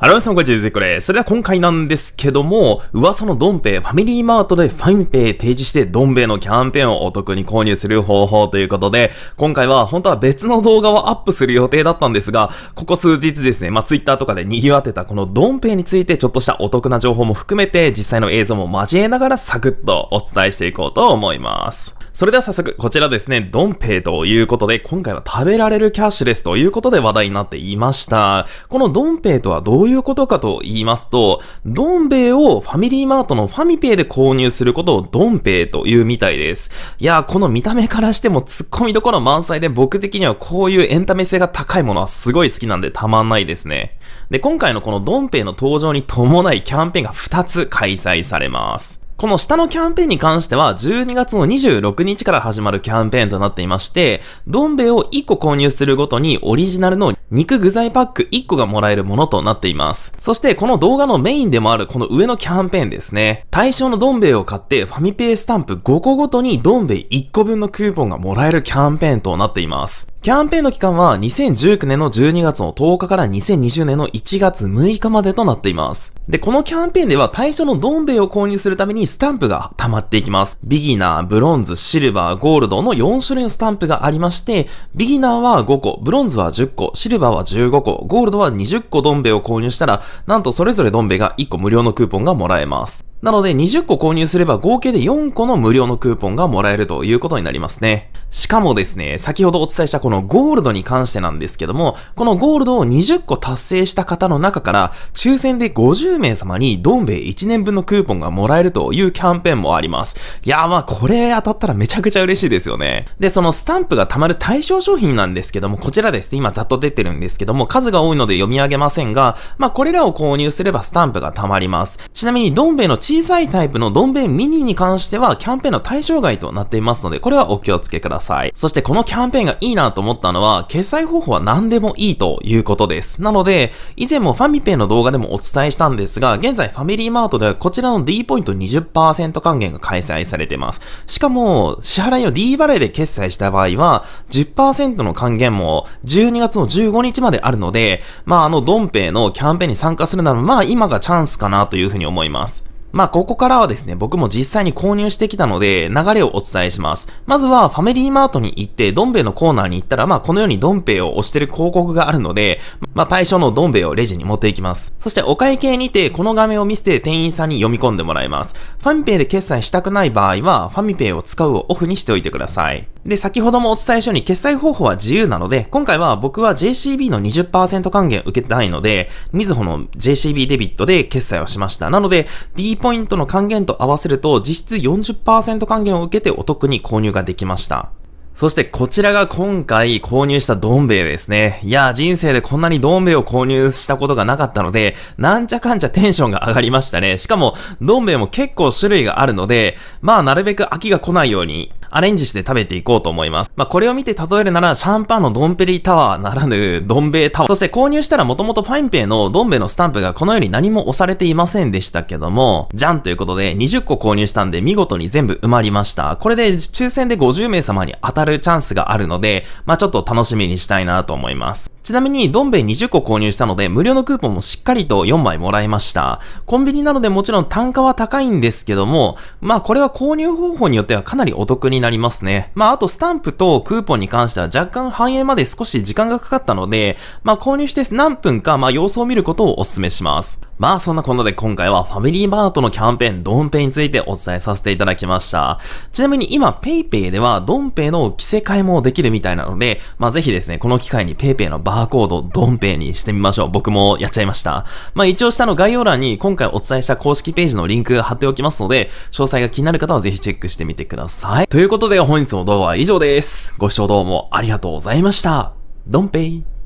アラウンさん、こんにちは、こクレ。それでは今回なんですけども、噂のドンペイ、ファミリーマートでファインペイ提示してドンペイのキャンペーンをお得に購入する方法ということで、今回は本当は別の動画をアップする予定だったんですが、ここ数日ですね、まあ、ツイッターとかで賑わってたこのドンペイについてちょっとしたお得な情報も含めて、実際の映像も交えながらサクッとお伝えしていこうと思います。それでは早速、こちらですね、ドンペイということで、今回は食べられるキャッシュレスということで話題になっていました。このドンペイとはどういうういうことかと言いますと、どん兵衛をファミリーマートのファミペイで購入することをドンペイというみたいです。いやー、この見た目からしても突っ込みどころ満載で僕的にはこういうエンタメ性が高いものはすごい好きなんでたまんないですね。で、今回のこのドンペイの登場に伴いキャンペーンが2つ開催されます。この下のキャンペーンに関しては、12月の26日から始まるキャンペーンとなっていまして、どん兵衛を1個購入するごとにオリジナルの肉具材パック1個がもらえるものとなっています。そして、この動画のメインでもあるこの上のキャンペーンですね。対象のどん兵衛を買って、ファミペイスタンプ5個ごとにどん兵衛1個分のクーポンがもらえるキャンペーンとなっています。キャンペーンの期間は2019年の12月の10日から2020年の1月6日までとなっています。で、このキャンペーンでは対象のドンベイを購入するためにスタンプが溜まっていきます。ビギナー、ブロンズ、シルバー、ゴールドの4種類のスタンプがありまして、ビギナーは5個、ブロンズは10個、シルバーは15個、ゴールドは20個ドンベイを購入したら、なんとそれぞれドンベイが1個無料のクーポンがもらえます。なので20個購入すれば合計で4個の無料のクーポンがもらえるということになりますね。しかもですね、先ほどお伝えしたこのゴールドに関してなんですけども、このゴールドを20個達成した方の中から、抽選で50名様にどんベイ1年分のクーポンがもらえるというキャンペーンもあります。いやーまあこれ当たったらめちゃくちゃ嬉しいですよね。で、そのスタンプが溜まる対象商品なんですけども、こちらですね、今ざっと出てるんですけども、数が多いので読み上げませんが、まあこれらを購入すればスタンプが溜まります。ちなみにどんベイの小さいタイプのドンべんミニに関してはキャンペーンの対象外となっていますので、これはお気をつけください。そしてこのキャンペーンがいいなと思ったのは、決済方法は何でもいいということです。なので、以前もファミペイの動画でもお伝えしたんですが、現在ファミリーマートではこちらの D ポイント20%還元が開催されています。しかも、支払いを D 払いで決済した場合は、10%の還元も12月の15日まであるので、まああのドンペイのキャンペーンに参加するなら、まあ今がチャンスかなというふうに思います。まあ、ここからはですね、僕も実際に購入してきたので、流れをお伝えします。まずは、ファミリーマートに行って、ドンベイのコーナーに行ったら、まあ、このようにドンペイを押してる広告があるので、まあ、対象のどん兵衛をレジに持っていきます。そしてお会計にて、この画面を見せて店員さんに読み込んでもらいます。ファミペイで決済したくない場合は、ファミペイを使うをオフにしておいてください。で、先ほどもお伝えしたように決済方法は自由なので、今回は僕は JCB の20%還元受けたいので、みずほの JCB デビットで決済をしました。なので、D ポイントの還元と合わせると、実質40%還元を受けてお得に購入ができました。そしてこちらが今回購入したどん兵衛ですね。いや、人生でこんなにどん兵衛を購入したことがなかったので、なんちゃかんちゃテンションが上がりましたね。しかも、どん兵衛も結構種類があるので、まあなるべく飽きが来ないようにアレンジして食べていこうと思います。まあ、これを見て例えるなら、シャンパンのドンペリタワーならぬ、ドンベイタワー。そして購入したらもともとファインペイのドンベのスタンプがこのように何も押されていませんでしたけども、じゃんということで20個購入したんで見事に全部埋まりました。これで抽選で50名様に当たるるチャンスがあるので、まあちょっと楽しみにしたいなと思います。ちなみに、どん兵衛20個購入したので、無料のクーポンもしっかりと4枚もらいました。コンビニなのでもちろん単価は高いんですけども、まあこれは購入方法によってはかなりお得になりますね。まああとスタンプとクーポンに関しては若干反映まで少し時間がかかったので、まあ購入して何分か、まあ様子を見ることをお勧めします。まあそんなこんなで今回はファミリーマートのキャンペーン、ドンペイについてお伝えさせていただきました。ちなみに今 PayPay ではドンペイの着せ替えもできるみたいなので、まあぜひですね、この機会に PayPay のバーバーコードドンペイにしてみましょう。僕もやっちゃいました。まあ一応下の概要欄に今回お伝えした公式ページのリンク貼っておきますので、詳細が気になる方はぜひチェックしてみてください。ということで本日の動画は以上です。ご視聴どうもありがとうございました。ドンペイ